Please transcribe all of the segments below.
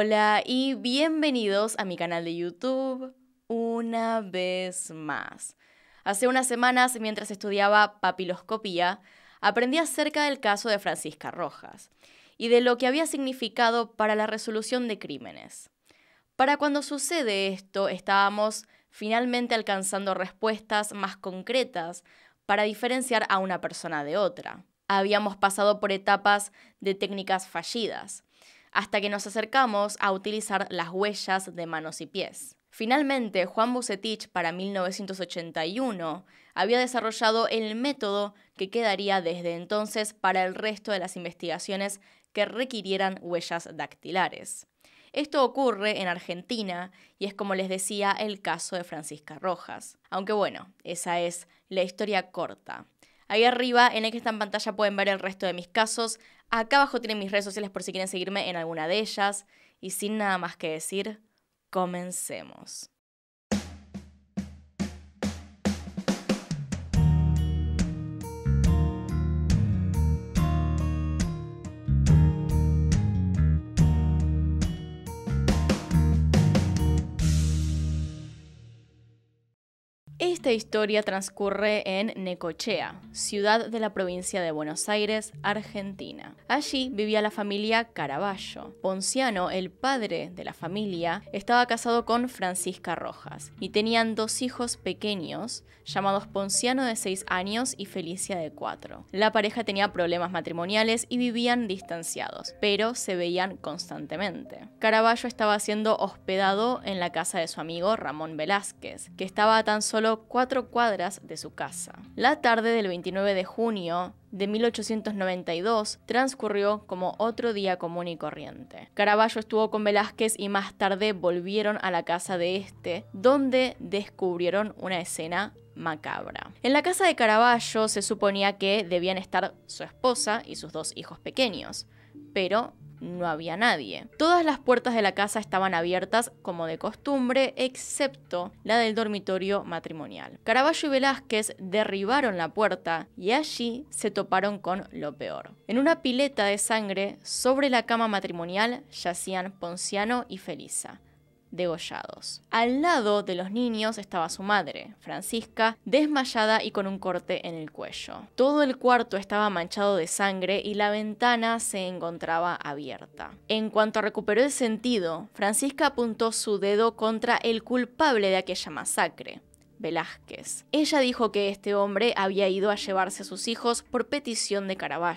Hola y bienvenidos a mi canal de YouTube una vez más. Hace unas semanas, mientras estudiaba papiloscopía, aprendí acerca del caso de Francisca Rojas y de lo que había significado para la resolución de crímenes. Para cuando sucede esto, estábamos finalmente alcanzando respuestas más concretas para diferenciar a una persona de otra. Habíamos pasado por etapas de técnicas fallidas, hasta que nos acercamos a utilizar las huellas de manos y pies. Finalmente, Juan Bucetich para 1981 había desarrollado el método que quedaría desde entonces para el resto de las investigaciones que requirieran huellas dactilares. Esto ocurre en Argentina y es como les decía el caso de Francisca Rojas. Aunque bueno, esa es la historia corta. Ahí arriba en el que está en pantalla pueden ver el resto de mis casos, Acá abajo tienen mis redes sociales por si quieren seguirme en alguna de ellas. Y sin nada más que decir, comencemos. Esta historia transcurre en Necochea, ciudad de la provincia de Buenos Aires, Argentina. Allí vivía la familia Caraballo. Ponciano, el padre de la familia, estaba casado con Francisca Rojas y tenían dos hijos pequeños llamados Ponciano de 6 años y Felicia de 4. La pareja tenía problemas matrimoniales y vivían distanciados, pero se veían constantemente. Caraballo estaba siendo hospedado en la casa de su amigo Ramón Velázquez, que estaba tan solo cuatro cuadras de su casa. La tarde del 29 de junio de 1892 transcurrió como otro día común y corriente. Caravaggio estuvo con Velázquez y más tarde volvieron a la casa de este, donde descubrieron una escena macabra. En la casa de Caravaggio se suponía que debían estar su esposa y sus dos hijos pequeños, pero no había nadie. Todas las puertas de la casa estaban abiertas como de costumbre, excepto la del dormitorio matrimonial. Caravaggio y Velázquez derribaron la puerta y allí se toparon con lo peor. En una pileta de sangre, sobre la cama matrimonial, yacían Ponciano y Felisa degollados. Al lado de los niños estaba su madre, Francisca, desmayada y con un corte en el cuello. Todo el cuarto estaba manchado de sangre y la ventana se encontraba abierta. En cuanto recuperó el sentido, Francisca apuntó su dedo contra el culpable de aquella masacre, Velázquez. Ella dijo que este hombre había ido a llevarse a sus hijos por petición de Caraballo.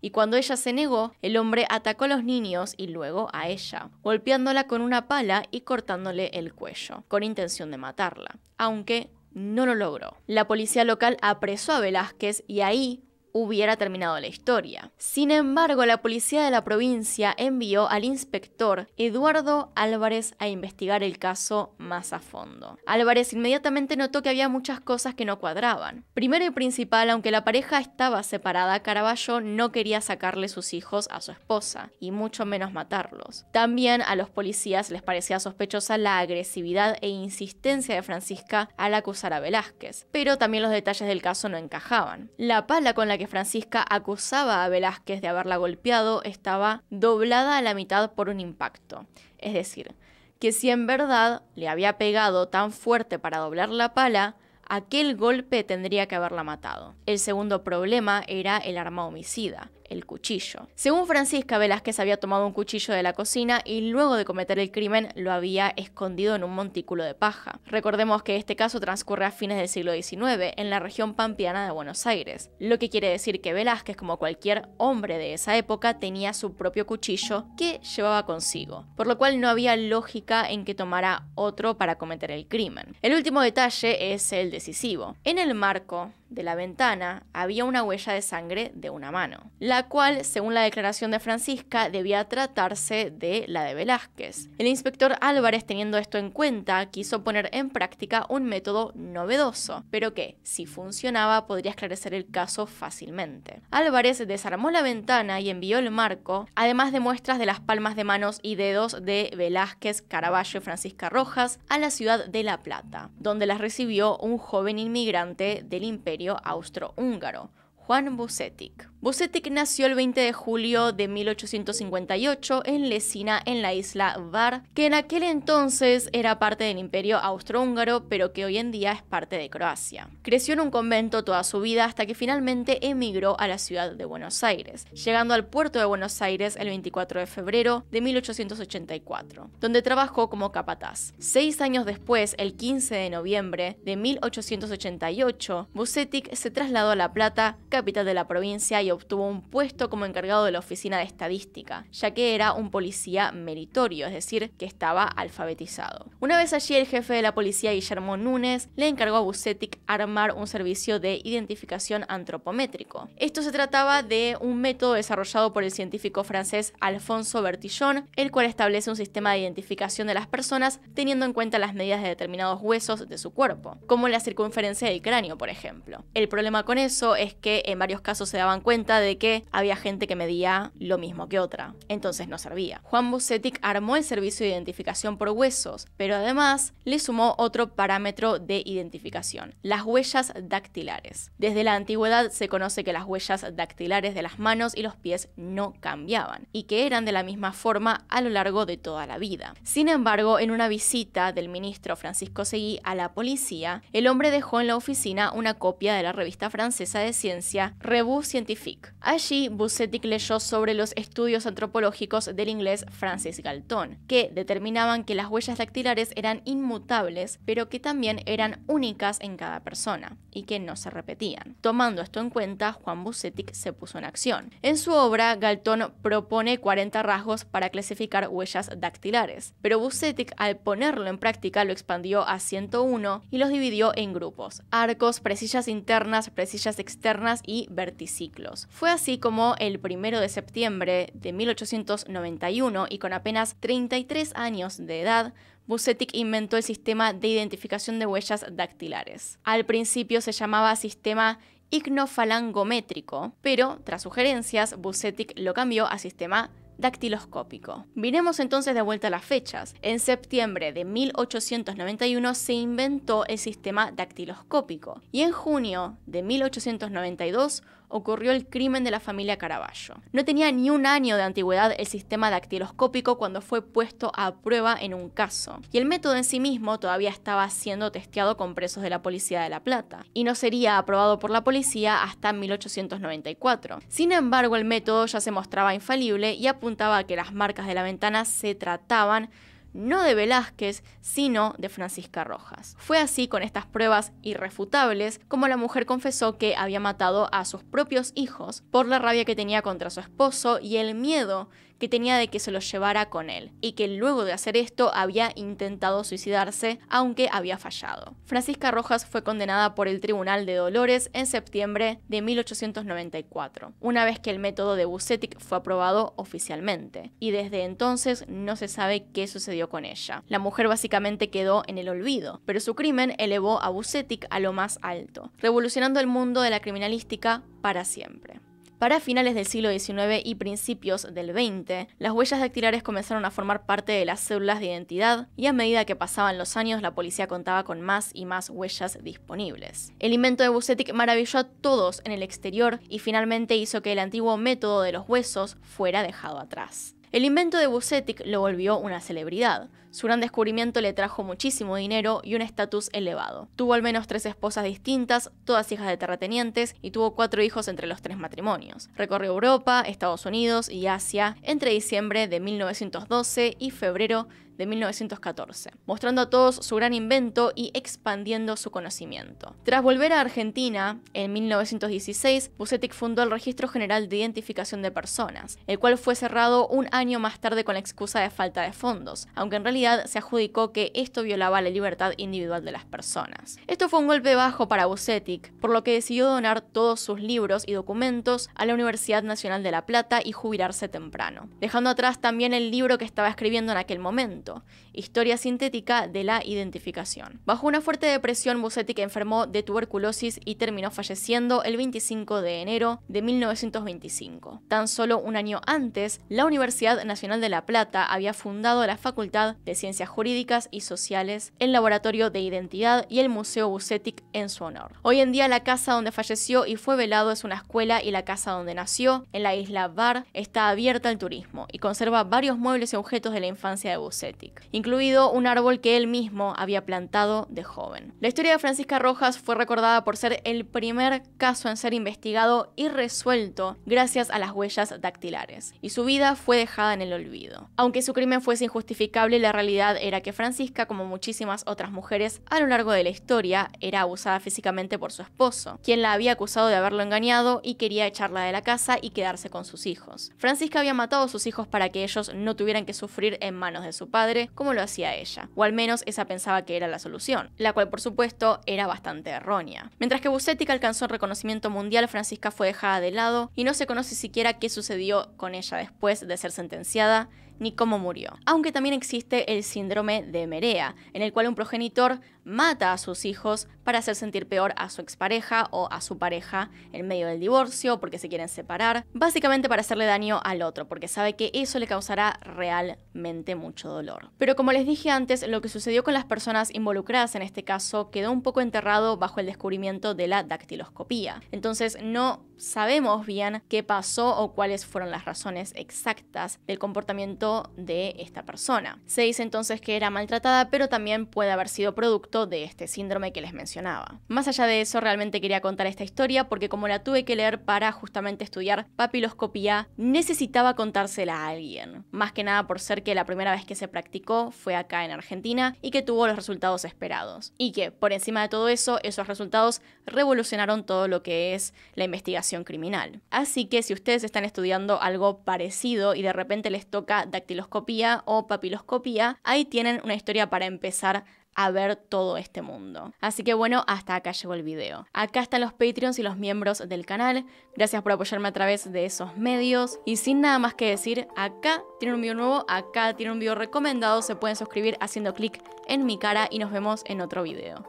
y cuando ella se negó, el hombre atacó a los niños y luego a ella, golpeándola con una pala y cortándole el cuello, con intención de matarla, aunque no lo logró. La policía local apresó a Velázquez y ahí hubiera terminado la historia. Sin embargo, la policía de la provincia envió al inspector Eduardo Álvarez a investigar el caso más a fondo. Álvarez inmediatamente notó que había muchas cosas que no cuadraban. Primero y principal, aunque la pareja estaba separada, Caraballo no quería sacarle sus hijos a su esposa, y mucho menos matarlos. También a los policías les parecía sospechosa la agresividad e insistencia de Francisca al acusar a Velázquez, pero también los detalles del caso no encajaban. La pala con la que Francisca acusaba a Velázquez de haberla golpeado estaba doblada a la mitad por un impacto. Es decir, que si en verdad le había pegado tan fuerte para doblar la pala, aquel golpe tendría que haberla matado. El segundo problema era el arma homicida el cuchillo. Según Francisca, Velázquez había tomado un cuchillo de la cocina y luego de cometer el crimen lo había escondido en un montículo de paja. Recordemos que este caso transcurre a fines del siglo XIX en la región pampeana de Buenos Aires, lo que quiere decir que Velázquez, como cualquier hombre de esa época, tenía su propio cuchillo que llevaba consigo, por lo cual no había lógica en que tomara otro para cometer el crimen. El último detalle es el decisivo. En el marco de la ventana había una huella de sangre de una mano, la cual, según la declaración de Francisca, debía tratarse de la de Velázquez. El inspector Álvarez, teniendo esto en cuenta, quiso poner en práctica un método novedoso, pero que, si funcionaba, podría esclarecer el caso fácilmente. Álvarez desarmó la ventana y envió el marco, además de muestras de las palmas de manos y dedos de Velázquez, Caraballo y Francisca Rojas, a la ciudad de La Plata, donde las recibió un joven inmigrante del imperio Austro austrohúngaro, Juan Bucetic. Busetic nació el 20 de julio de 1858 en Lesina, en la isla Var, que en aquel entonces era parte del imperio austrohúngaro, pero que hoy en día es parte de Croacia. Creció en un convento toda su vida hasta que finalmente emigró a la ciudad de Buenos Aires, llegando al puerto de Buenos Aires el 24 de febrero de 1884, donde trabajó como capataz. Seis años después, el 15 de noviembre de 1888, Busetic se trasladó a La Plata, capital de la provincia, y obtuvo un puesto como encargado de la Oficina de Estadística, ya que era un policía meritorio, es decir, que estaba alfabetizado. Una vez allí, el jefe de la policía, Guillermo Núñez, le encargó a Bucetic armar un servicio de identificación antropométrico. Esto se trataba de un método desarrollado por el científico francés Alfonso Bertillon, el cual establece un sistema de identificación de las personas teniendo en cuenta las medidas de determinados huesos de su cuerpo, como la circunferencia del cráneo, por ejemplo. El problema con eso es que en varios casos se daban cuenta de que había gente que medía lo mismo que otra, entonces no servía. Juan Bucetic armó el servicio de identificación por huesos, pero además le sumó otro parámetro de identificación, las huellas dactilares. Desde la antigüedad se conoce que las huellas dactilares de las manos y los pies no cambiaban y que eran de la misma forma a lo largo de toda la vida. Sin embargo, en una visita del ministro Francisco Seguí a la policía, el hombre dejó en la oficina una copia de la revista francesa de ciencia Revue Scientifique Allí, Busetic leyó sobre los estudios antropológicos del inglés Francis Galton, que determinaban que las huellas dactilares eran inmutables, pero que también eran únicas en cada persona y que no se repetían. Tomando esto en cuenta, Juan Busetic se puso en acción. En su obra, Galton propone 40 rasgos para clasificar huellas dactilares, pero Busetic, al ponerlo en práctica lo expandió a 101 y los dividió en grupos, arcos, presillas internas, presillas externas y verticiclos. Fue así como el 1 de septiembre de 1891 y con apenas 33 años de edad, Busetic inventó el sistema de identificación de huellas dactilares. Al principio se llamaba sistema ignofalangométrico, pero tras sugerencias, Busetic lo cambió a sistema dactiloscópico. Miremos entonces de vuelta a las fechas. En septiembre de 1891 se inventó el sistema dactiloscópico y en junio de 1892 ocurrió el crimen de la familia Caravaggio. No tenía ni un año de antigüedad el sistema dactiloscópico cuando fue puesto a prueba en un caso, y el método en sí mismo todavía estaba siendo testeado con presos de la policía de La Plata, y no sería aprobado por la policía hasta 1894. Sin embargo, el método ya se mostraba infalible y apuntaba a que las marcas de la ventana se trataban no de Velázquez, sino de Francisca Rojas. Fue así, con estas pruebas irrefutables, como la mujer confesó que había matado a sus propios hijos por la rabia que tenía contra su esposo y el miedo que tenía de que se lo llevara con él, y que luego de hacer esto había intentado suicidarse, aunque había fallado. Francisca Rojas fue condenada por el Tribunal de Dolores en septiembre de 1894, una vez que el método de Bucetic fue aprobado oficialmente, y desde entonces no se sabe qué sucedió con ella. La mujer básicamente quedó en el olvido, pero su crimen elevó a Bucetic a lo más alto, revolucionando el mundo de la criminalística para siempre. Para finales del siglo XIX y principios del XX, las huellas dactilares comenzaron a formar parte de las células de identidad y a medida que pasaban los años la policía contaba con más y más huellas disponibles. El invento de Bucetic maravilló a todos en el exterior y finalmente hizo que el antiguo método de los huesos fuera dejado atrás. El invento de Bucetic lo volvió una celebridad. Su gran descubrimiento le trajo muchísimo dinero y un estatus elevado. Tuvo al menos tres esposas distintas, todas hijas de terratenientes, y tuvo cuatro hijos entre los tres matrimonios. Recorrió Europa, Estados Unidos y Asia entre diciembre de 1912 y febrero de 1914, mostrando a todos su gran invento y expandiendo su conocimiento. Tras volver a Argentina, en 1916, Bucetic fundó el Registro General de Identificación de Personas, el cual fue cerrado un año más tarde con la excusa de falta de fondos, aunque en realidad se adjudicó que esto violaba la libertad individual de las personas. Esto fue un golpe bajo para Bucetic, por lo que decidió donar todos sus libros y documentos a la Universidad Nacional de La Plata y jubilarse temprano, dejando atrás también el libro que estaba escribiendo en aquel momento historia sintética de la identificación. Bajo una fuerte depresión, Bucetic enfermó de tuberculosis y terminó falleciendo el 25 de enero de 1925. Tan solo un año antes, la Universidad Nacional de La Plata había fundado la Facultad de Ciencias Jurídicas y Sociales, el Laboratorio de Identidad y el Museo Bucetic en su honor. Hoy en día la casa donde falleció y fue velado es una escuela y la casa donde nació, en la isla Bar, está abierta al turismo y conserva varios muebles y objetos de la infancia de Bucetic incluido un árbol que él mismo había plantado de joven. La historia de Francisca Rojas fue recordada por ser el primer caso en ser investigado y resuelto gracias a las huellas dactilares, y su vida fue dejada en el olvido. Aunque su crimen fuese injustificable, la realidad era que Francisca, como muchísimas otras mujeres a lo largo de la historia, era abusada físicamente por su esposo, quien la había acusado de haberlo engañado y quería echarla de la casa y quedarse con sus hijos. Francisca había matado a sus hijos para que ellos no tuvieran que sufrir en manos de su padre, como lo hacía ella, o al menos esa pensaba que era la solución, la cual por supuesto era bastante errónea. Mientras que Bucetic alcanzó el reconocimiento mundial, Francisca fue dejada de lado y no se conoce siquiera qué sucedió con ella después de ser sentenciada ni cómo murió. Aunque también existe el síndrome de Merea, en el cual un progenitor mata a sus hijos para hacer sentir peor a su expareja o a su pareja en medio del divorcio, porque se quieren separar, básicamente para hacerle daño al otro, porque sabe que eso le causará realmente mucho dolor. Pero como les dije antes, lo que sucedió con las personas involucradas en este caso quedó un poco enterrado bajo el descubrimiento de la dactiloscopía. Entonces no sabemos bien qué pasó o cuáles fueron las razones exactas del comportamiento de esta persona. Se dice entonces que era maltratada, pero también puede haber sido producto de este síndrome que les mencionaba. Más allá de eso, realmente quería contar esta historia porque como la tuve que leer para justamente estudiar papiloscopía, necesitaba contársela a alguien. Más que nada por ser que la primera vez que se practicó fue acá en Argentina y que tuvo los resultados esperados. Y que, por encima de todo eso, esos resultados revolucionaron todo lo que es la investigación criminal. Así que si ustedes están estudiando algo parecido y de repente les toca dactiloscopía o papiloscopía, ahí tienen una historia para empezar a ver todo este mundo. Así que bueno, hasta acá llegó el video. Acá están los Patreons y los miembros del canal. Gracias por apoyarme a través de esos medios. Y sin nada más que decir, acá tienen un video nuevo, acá tiene un video recomendado. Se pueden suscribir haciendo clic en mi cara y nos vemos en otro video.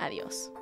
Adiós.